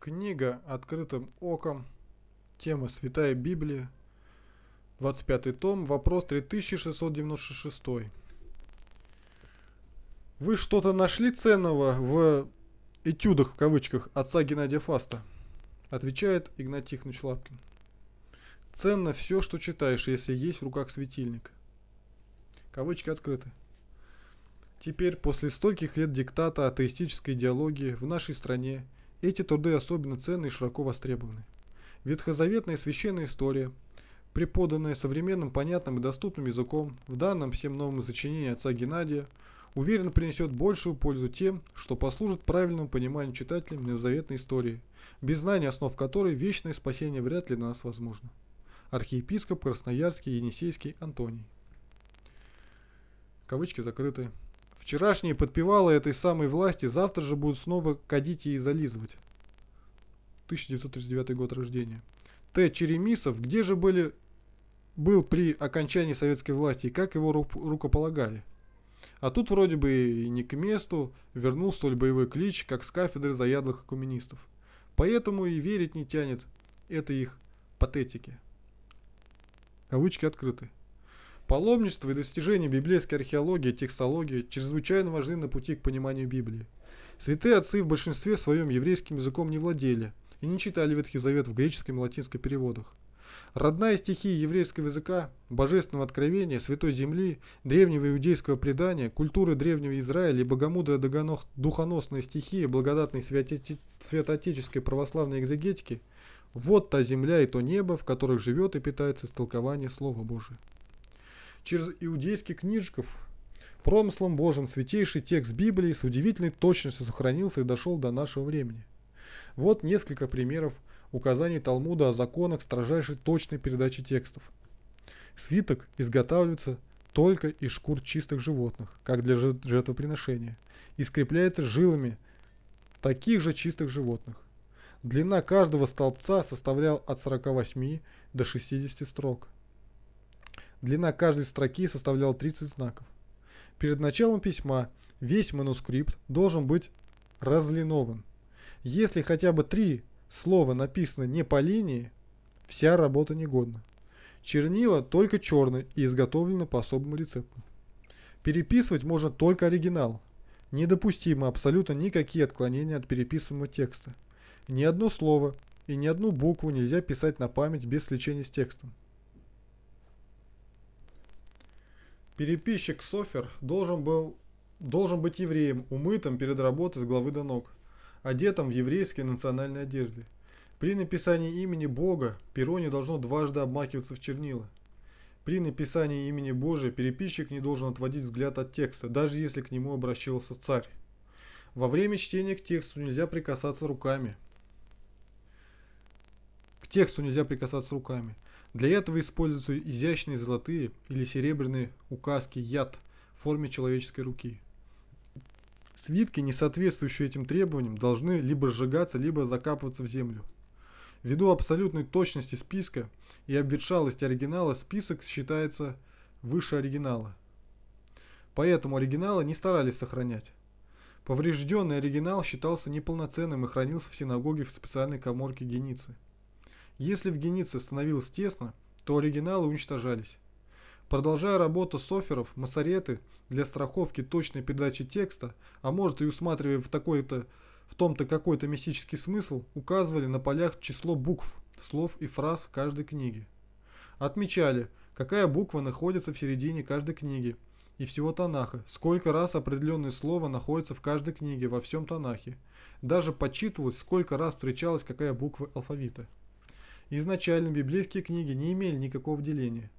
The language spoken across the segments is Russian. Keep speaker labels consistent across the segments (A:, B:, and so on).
A: Книга «Открытым оком», тема «Святая Библия», 25 том, вопрос 3696. Вы что-то нашли ценного в «этюдах» в кавычках отца Геннадия Фаста? Отвечает Игнатий Тихонович Лапкин. Ценно все, что читаешь, если есть в руках светильник. Кавычки открыты. Теперь, после стольких лет диктата атеистической идеологии в нашей стране – эти труды особенно ценны и широко востребованы. Ветхозаветная священная история, преподанная современным, понятным и доступным языком в данном всем новом сочинении отца Геннадия, уверенно принесет большую пользу тем, что послужит правильному пониманию читателям новозаветной истории, без знания основ которой вечное спасение вряд ли для нас возможно. Архиепископ Красноярский Енисейский Антоний. Кавычки закрыты. Вчерашние подпевалы этой самой власти завтра же будут снова кадить и зализывать. 1939 год рождения. Т. Черемисов, где же были, был при окончании советской власти и как его рукополагали? А тут вроде бы и не к месту вернул столь боевой клич, как с кафедры заядлых коммунистов. Поэтому и верить не тянет это их патетики. Кавычки открыты. Паломничество и достижения библейской археологии и текстологии чрезвычайно важны на пути к пониманию Библии. Святые отцы в большинстве своем еврейским языком не владели и не читали Ветхий Завет в греческом и латинском переводах. Родная стихия еврейского языка, божественного откровения, святой земли, древнего иудейского предания, культуры древнего Израиля и богомудрая духоносная стихия благодатной святоотеческой православной экзегетики – вот та земля и то небо, в которых живет и питается истолкование Слова Божия через иудейских книжков. Промыслом Божьим святейший текст Библии с удивительной точностью сохранился и дошел до нашего времени. Вот несколько примеров указаний Талмуда о законах строжайшей точной передачи текстов. Свиток изготавливается только из шкур чистых животных, как для жертвоприношения, и скрепляется жилами таких же чистых животных. Длина каждого столбца составляла от 48 до 60 строк. Длина каждой строки составляла 30 знаков. Перед началом письма весь манускрипт должен быть разлинован. Если хотя бы три слова написаны не по линии, вся работа негодна. Чернила только черные и изготовлены по особому рецепту. Переписывать можно только оригинал. Недопустимо абсолютно никакие отклонения от переписываемого текста. Ни одно слово и ни одну букву нельзя писать на память без сличения с текстом. Переписчик Софер должен, был, должен быть евреем, умытым перед работой с головы до ног, одетым в еврейские национальные одежды. При написании имени Бога перо не должно дважды обмакиваться в чернила. При написании имени Божия переписчик не должен отводить взгляд от текста, даже если к нему обращался царь. Во время чтения к тексту нельзя прикасаться руками. К тексту нельзя прикасаться руками. Для этого используются изящные золотые или серебряные указки яд в форме человеческой руки. Свитки, не соответствующие этим требованиям, должны либо сжигаться, либо закапываться в землю. Ввиду абсолютной точности списка и обветшалости оригинала список считается выше оригинала. Поэтому оригиналы не старались сохранять. Поврежденный оригинал считался неполноценным и хранился в синагоге в специальной коморке Геницы. Если в генице становилось тесно, то оригиналы уничтожались. Продолжая работу соферов, масареты для страховки точной передачи текста, а может и усматривая в, такой-то, в том-то какой-то мистический смысл, указывали на полях число букв, слов и фраз в каждой книге. Отмечали, какая буква находится в середине каждой книги и всего Танаха, сколько раз определенное слово находится в каждой книге во всем Танахе. Даже подсчитывалось, сколько раз встречалась какая буква алфавита. Изначально библейские книги не имели никакого деления.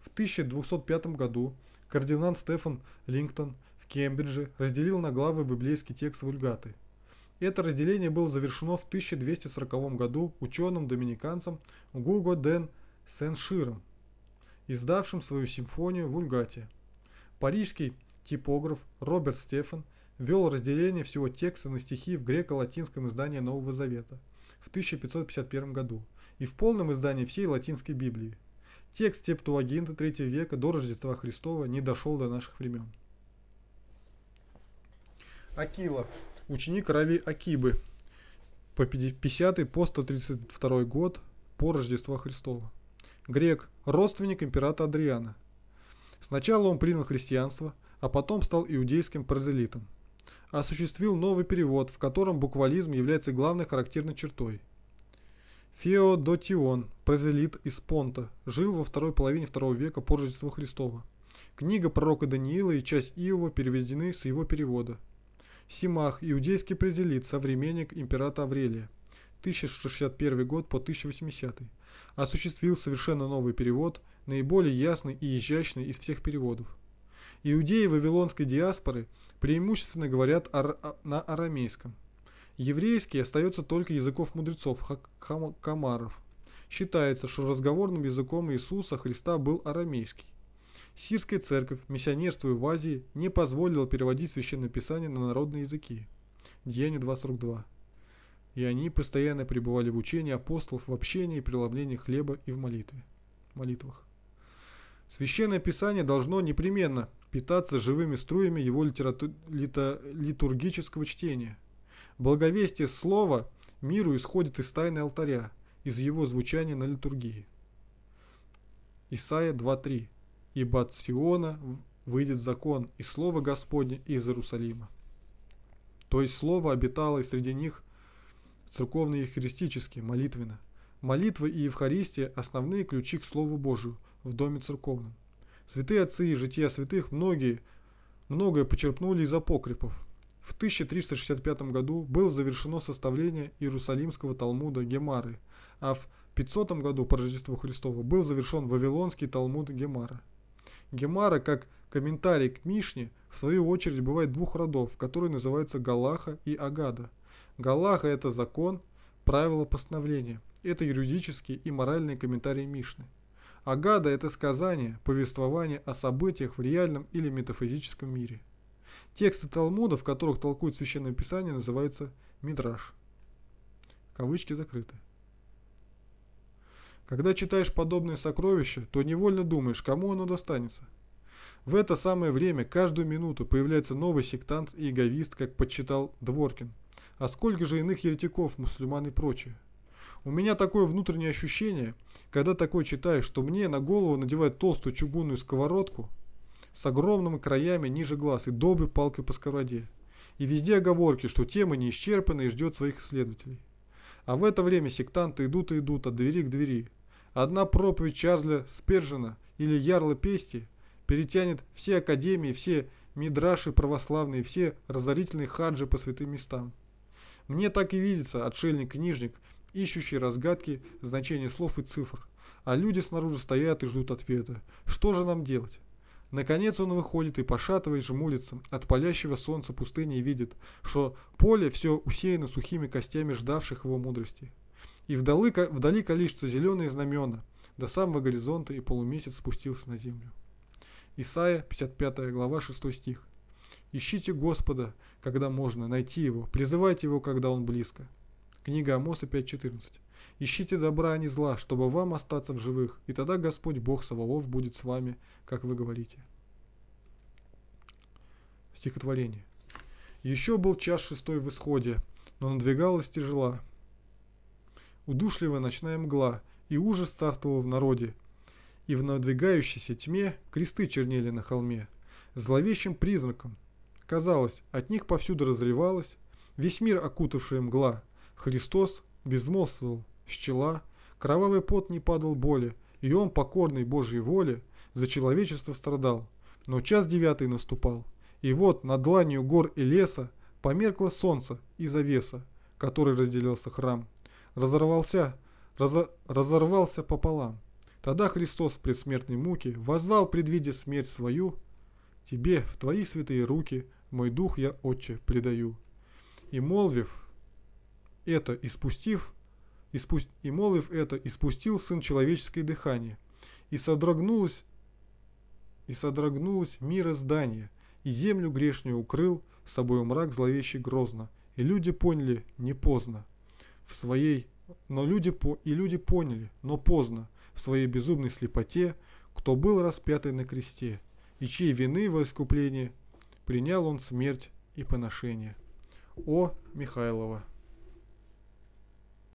A: В 1205 году кардинал Стефан Лингтон в Кембридже разделил на главы библейский текст Вульгаты. Это разделение было завершено в 1240 году ученым-доминиканцем Гуго Ден Сен-Широм, издавшим свою симфонию Вульгате. Парижский типограф Роберт Стефан ввел разделение всего текста на стихи в греко-латинском издании Нового Завета в 1551 году – и в полном издании всей латинской Библии. Текст Септуагинта III века до Рождества Христова не дошел до наших времен. Акила, ученик Рави Акибы, по 50 по 132 год по Рождества Христова. Грек, родственник императора Адриана. Сначала он принял христианство, а потом стал иудейским прозелитом. Осуществил новый перевод, в котором буквализм является главной характерной чертой. Феодотион, прозелит из Понта, жил во второй половине второго века по Рождеству Христова. Книга пророка Даниила и часть Иова переведены с его перевода. Симах, иудейский прозелит, современник императора Аврелия, 1061 год по 1080, осуществил совершенно новый перевод, наиболее ясный и изящный из всех переводов. Иудеи вавилонской диаспоры преимущественно говорят ар на арамейском – Еврейский остается только языков мудрецов, хам, Считается, что разговорным языком Иисуса Христа был арамейский. Сирская церковь, миссионерствуя в Азии, не позволила переводить священное писание на народные языки. Деяние 2.42. И они постоянно пребывали в учении апостолов в общении, преломлении хлеба и в молитве. молитвах. Священное Писание должно непременно питаться живыми струями его литургического чтения – Благовестие слова миру исходит из тайны алтаря, из его звучания на литургии. Исайя 2.3 «Ибо от Сиона выйдет закон и слово Господне из Иерусалима». То есть слово обитало и среди них церковные и христические, молитвенно. Молитва и Евхаристия – основные ключи к Слову Божию в Доме Церковном. Святые отцы и жития святых многие, многое почерпнули из апокрипов. В 1365 году было завершено составление Иерусалимского Талмуда Гемары, а в 500 году по Рождеству Христова был завершен Вавилонский Талмуд Гемара. Гемара, как комментарий к Мишне, в свою очередь бывает двух родов, которые называются Галаха и Агада. Галаха – это закон, правило постановления. Это юридические и моральные комментарии Мишны. Агада – это сказание, повествование о событиях в реальном или метафизическом мире. Тексты Талмуда, в которых толкует Священное Писание, называются Мидраш. Кавычки закрыты. Когда читаешь подобные сокровища, то невольно думаешь, кому оно достанется. В это самое время каждую минуту появляется новый сектант и эговист, как подсчитал Дворкин. А сколько же иных еретиков, мусульман и прочее. У меня такое внутреннее ощущение, когда такое читаешь, что мне на голову надевают толстую чугунную сковородку, с огромными краями ниже глаз и добы палкой по сковороде. И везде оговорки, что тема не исчерпана и ждет своих исследователей. А в это время сектанты идут и идут от двери к двери. Одна проповедь Чарльза Спержина или Ярла Пести перетянет все академии, все мидраши православные, все разорительные хаджи по святым местам. Мне так и видится отшельник-книжник, ищущий разгадки значения слов и цифр. А люди снаружи стоят и ждут ответа. Что же нам делать? Наконец он выходит и, пошатываясь, жмурится. От палящего солнца пустыни и видит, что поле все усеяно сухими костями ждавших его мудрости. И вдали, вдали количество зеленые знамена. До самого горизонта и полумесяц спустился на землю. Исайя, 55 глава, 6 стих. «Ищите Господа, когда можно, найти Его, призывайте Его, когда Он близко». Книга Амоса 5.14. Ищите добра, а не зла, чтобы вам остаться в живых, и тогда Господь Бог Саваоф будет с вами, как вы говорите. Стихотворение. Еще был час шестой в исходе, но надвигалась тяжела. Удушливая ночная мгла, и ужас царствовал в народе, и в надвигающейся тьме кресты чернели на холме, зловещим призраком. Казалось, от них повсюду разливалась весь мир окутавший мгла. Христос безмолвствовал с кровавый пот не падал боли, и он, покорный Божьей воле, за человечество страдал. Но час девятый наступал, и вот над ланью гор и леса померкло солнце и завеса, который разделился храм. Разорвался, разо, разорвался пополам. Тогда Христос в предсмертной муке возвал, предвидя смерть свою, «Тебе в твои святые руки мой дух я, Отче, предаю». И молвив, это, испустив, испу... и молвив это, испустил сын человеческое дыхание, и содрогнулось, и содрогнулось мира здание, и землю грешную укрыл собою мрак зловещий грозно, и люди поняли не поздно в своей, но люди по... и люди поняли, но поздно в своей безумной слепоте, кто был распятый на кресте, и чьей вины во искупление принял он смерть и поношение. О. Михайлова